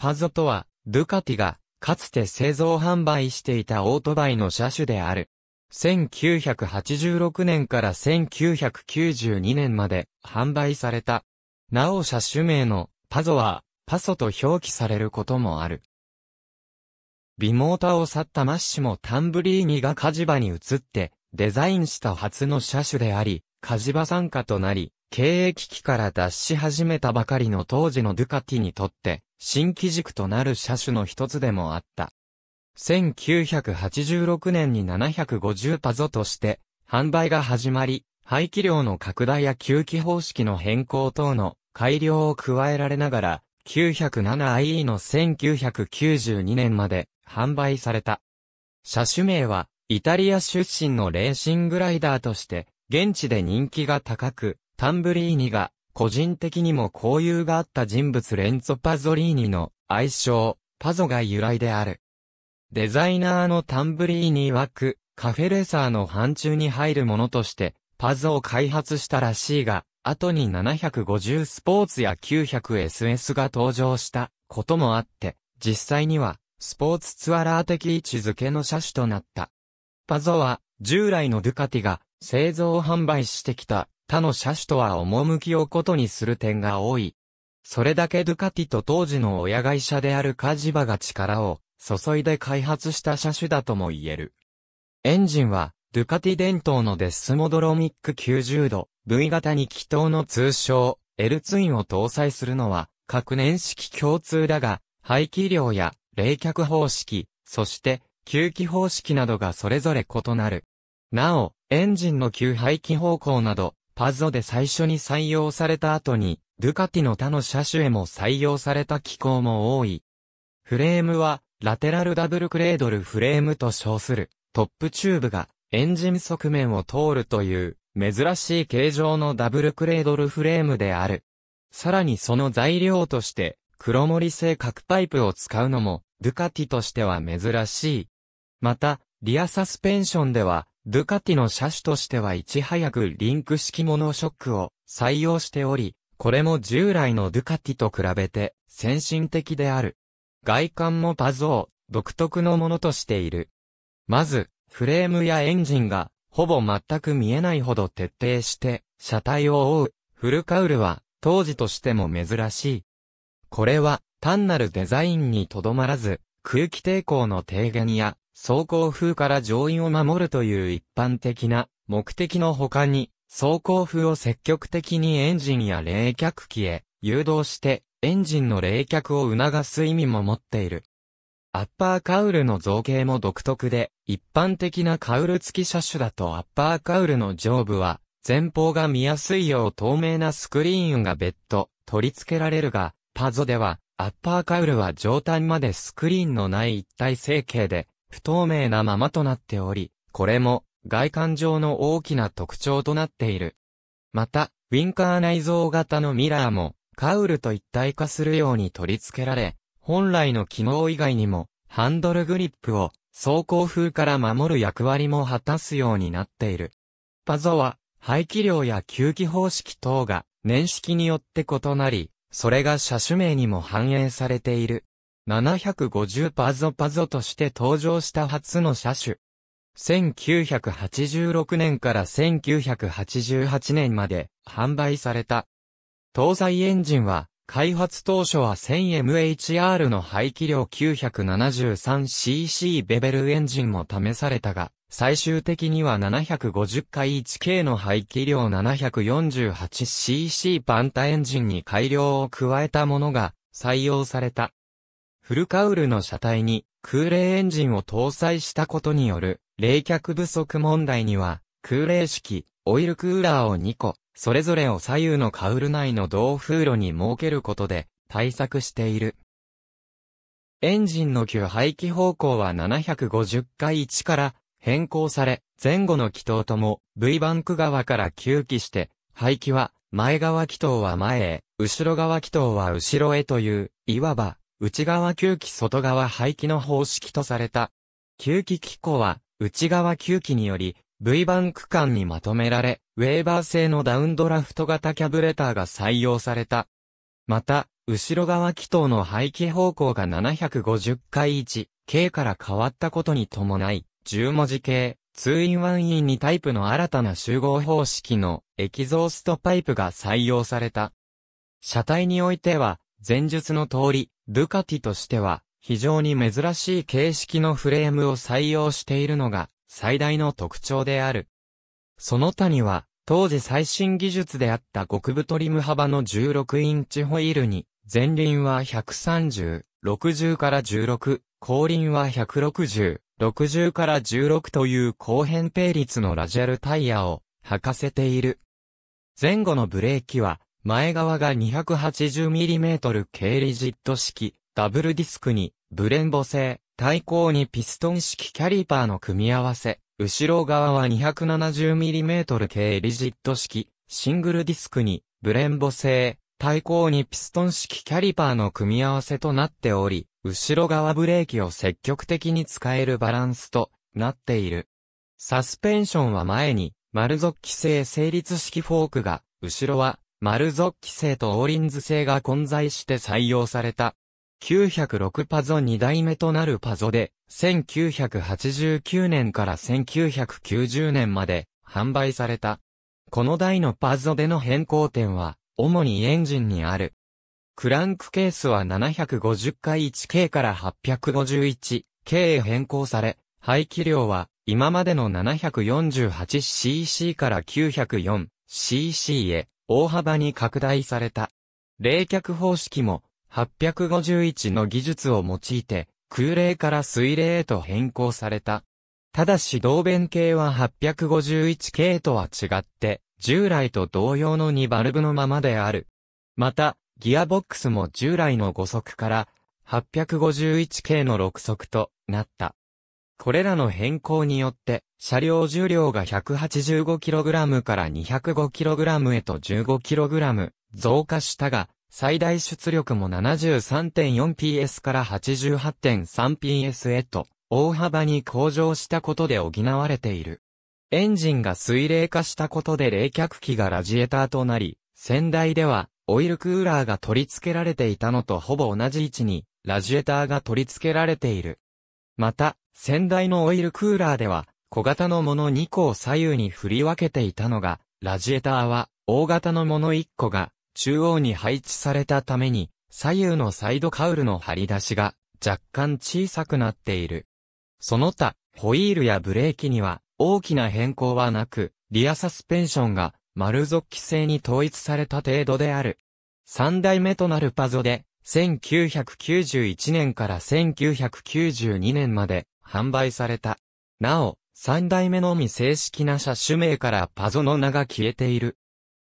パゾとは、ドゥカティが、かつて製造販売していたオートバイの車種である。1986年から1992年まで販売された。なお車種名のパゾはパソと表記されることもある。ビモータを去ったマッシモ・タンブリーニがカジバに移ってデザインした初の車種であり、カジバ参加となり、経営危機から脱し始めたばかりの当時のドゥカティにとって新機軸となる車種の一つでもあった。1986年に750パゾとして、販売が始まり、排気量の拡大や吸気方式の変更等の改良を加えられながら、907IE の1992年まで販売された。車種名は、イタリア出身のレーシングライダーとして、現地で人気が高く、タンブリーニが個人的にも交友があった人物レンツォ・パゾリーニの愛称、パゾが由来である。デザイナーのタンブリーニ曰く、カフェレサーの範疇に入るものとして、パズを開発したらしいが、後に750スポーツや 900SS が登場したこともあって、実際には、スポーツツアラー的位置づけの車種となった。パゾは、従来のドゥカティが製造販売してきた他の車種とは趣を異にする点が多い。それだけドゥカティと当時の親会社であるカジバが力を注いで開発した車種だとも言える。エンジンは、ドゥカティ伝統のデスモドロミック90度、V 型に気筒の通称、L ツインを搭載するのは、各年式共通だが、排気量や冷却方式、そして、吸気方式などがそれぞれ異なる。なお、エンジンの急排気方向など、パゾで最初に採用された後に、ドゥカティの他の車種へも採用された機構も多い。フレームは、ラテラルダブルクレードルフレームと称する、トップチューブが、エンジン側面を通るという、珍しい形状のダブルクレードルフレームである。さらにその材料として、黒森製角パイプを使うのも、ドゥカティとしては珍しい。また、リアサスペンションでは、ドゥカティの車種としてはいち早くリンク式モノショックを採用しており、これも従来のドゥカティと比べて先進的である。外観もパズを独特のものとしている。まず、フレームやエンジンがほぼ全く見えないほど徹底して車体を覆うフルカウルは当時としても珍しい。これは単なるデザインにとどまらず空気抵抗の低減や走行風から乗員を守るという一般的な目的の他に、走行風を積極的にエンジンや冷却機へ誘導してエンジンの冷却を促す意味も持っている。アッパーカウルの造形も独特で、一般的なカウル付き車種だとアッパーカウルの上部は、前方が見やすいよう透明なスクリーンが別途取り付けられるが、パゾでは、アッパーカウルは上端までスクリーンのない一体成形で、不透明なままとなっており、これも外観上の大きな特徴となっている。また、ウィンカー内蔵型のミラーも、カウルと一体化するように取り付けられ、本来の機能以外にも、ハンドルグリップを走行風から守る役割も果たすようになっている。パゾは、排気量や吸気方式等が年式によって異なり、それが車種名にも反映されている。750パゾパゾとして登場した初の車種。1986年から1988年まで販売された。搭載エンジンは、開発当初は 1000MHR の排気量 973cc ベベルエンジンも試されたが、最終的には750回 1K の排気量 748cc パンタエンジンに改良を加えたものが採用された。フルカウルの車体に空冷エンジンを搭載したことによる冷却不足問題には空冷式オイルクーラーを2個それぞれを左右のカウル内の同風炉に設けることで対策している。エンジンの給排気方向は750回1から変更され、前後の気筒とも V バンク側から吸気して、排気は前側気筒は前へ、後ろ側気筒は後ろへという、いわば内側吸気外側排気の方式とされた。吸気機構は、内側吸気により、V 版区間にまとめられ、ウェーバー製のダウンドラフト型キャブレターが採用された。また、後ろ側気筒の排気方向が750回1、K から変わったことに伴い、10文字系、2-in-1-in2 タイプの新たな集合方式のエキゾーストパイプが採用された。車体においては、前述の通り、ドゥカティとしては、非常に珍しい形式のフレームを採用しているのが、最大の特徴である。その他には、当時最新技術であった極太リム幅の16インチホイールに、前輪は130、60から16、後輪は160、60から16という高変平率のラジャルタイヤを履かせている。前後のブレーキは前側が 280mm 軽リジット式、ダブルディスクに、ブレンボ製、対向にピストン式キャリパーの組み合わせ、後ろ側は 270mm 軽リジット式、シングルディスクに、ブレンボ製、対向にピストン式キャリパーの組み合わせとなっており、後ろ側ブレーキを積極的に使えるバランスとなっている。サスペンションは前に、丸属規制成立式フォークが、後ろは丸属規制とオーリンズ製が混在して採用された。906パゾ2代目となるパゾで、1989年から1990年まで販売された。この台のパゾでの変更点は、主にエンジンにある。クランクケースは750回 1K から 851K へ変更され、排気量は今までの 748cc から 904cc へ大幅に拡大された。冷却方式も851の技術を用いて空冷から水冷へと変更された。ただし同弁系は851系とは違って従来と同様の2バルブのままである。また、ギアボックスも従来の5速から851系の6速となった。これらの変更によって、車両重量が 185kg から 205kg へと 15kg 増加したが、最大出力も 73.4PS から 88.3PS へと大幅に向上したことで補われている。エンジンが水冷化したことで冷却器がラジエーターとなり、先代ではオイルクーラーが取り付けられていたのとほぼ同じ位置にラジエーターが取り付けられている。また、先代のオイルクーラーでは、小型のもの2個を左右に振り分けていたのが、ラジエターは、大型のもの1個が、中央に配置されたために、左右のサイドカウルの張り出しが、若干小さくなっている。その他、ホイールやブレーキには、大きな変更はなく、リアサスペンションが、丸属規制に統一された程度である。三代目となるパゾで、1991年から1992年まで販売された。なお、三代目のみ正式な車種名からパゾの名が消えている。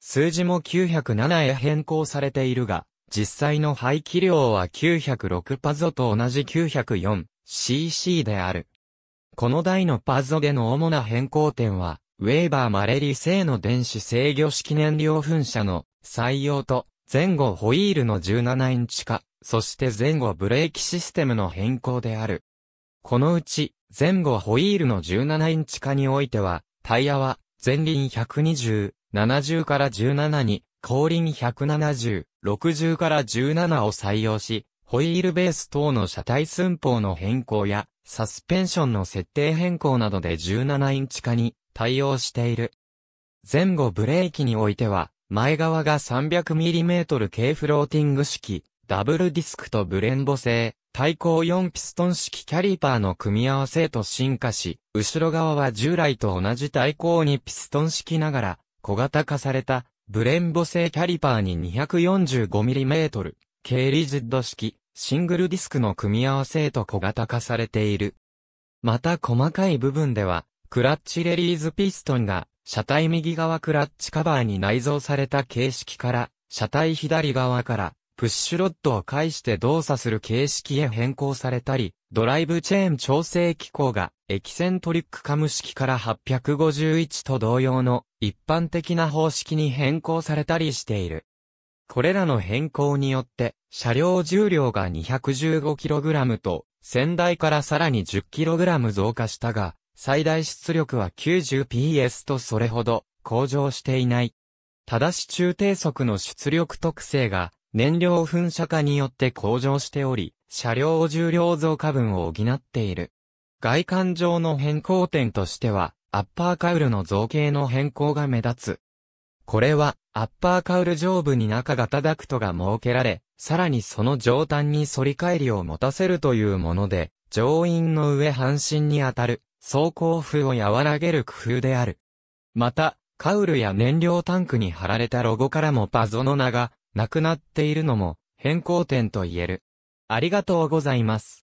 数字も907へ変更されているが、実際の排気量は906パゾと同じ 904cc である。この台のパゾでの主な変更点は、ウェーバーマレリ製の電子制御式燃料噴射の採用と前後ホイールの17インチ化、そして前後ブレーキシステムの変更である。このうち、前後ホイールの17インチ化においては、タイヤは、前輪120、70から17に、後輪170、60から17を採用し、ホイールベース等の車体寸法の変更や、サスペンションの設定変更などで17インチ化に対応している。前後ブレーキにおいては、前側が 300mm 系フローティング式、ダブルディスクとブレンボ製、対向4ピストン式キャリパーの組み合わせと進化し、後ろ側は従来と同じ対向2ピストン式ながら、小型化された、ブレンボ製キャリパーに 245mm、軽リジッド式、シングルディスクの組み合わせと小型化されている。また細かい部分では、クラッチレリーズピストンが車体右側クラッチカバーに内蔵された形式から、車体左側から、プッシュロッドを介して動作する形式へ変更されたり、ドライブチェーン調整機構が、エキセントリックカム式から851と同様の一般的な方式に変更されたりしている。これらの変更によって、車両重量が 215kg と、先代からさらに 10kg 増加したが、最大出力は 90PS とそれほど向上していない。ただし中低速の出力特性が燃料噴射化によって向上しており、車両重量増加分を補っている。外観上の変更点としては、アッパーカウルの造形の変更が目立つ。これは、アッパーカウル上部に中型ダクトが設けられ、さらにその上端に反り返りを持たせるというもので、乗員の上半身に当たる走行風を和らげる工夫である。また、カウルや燃料タンクに貼られたロゴからもパゾの名がなくなっているのも変更点と言える。ありがとうございます。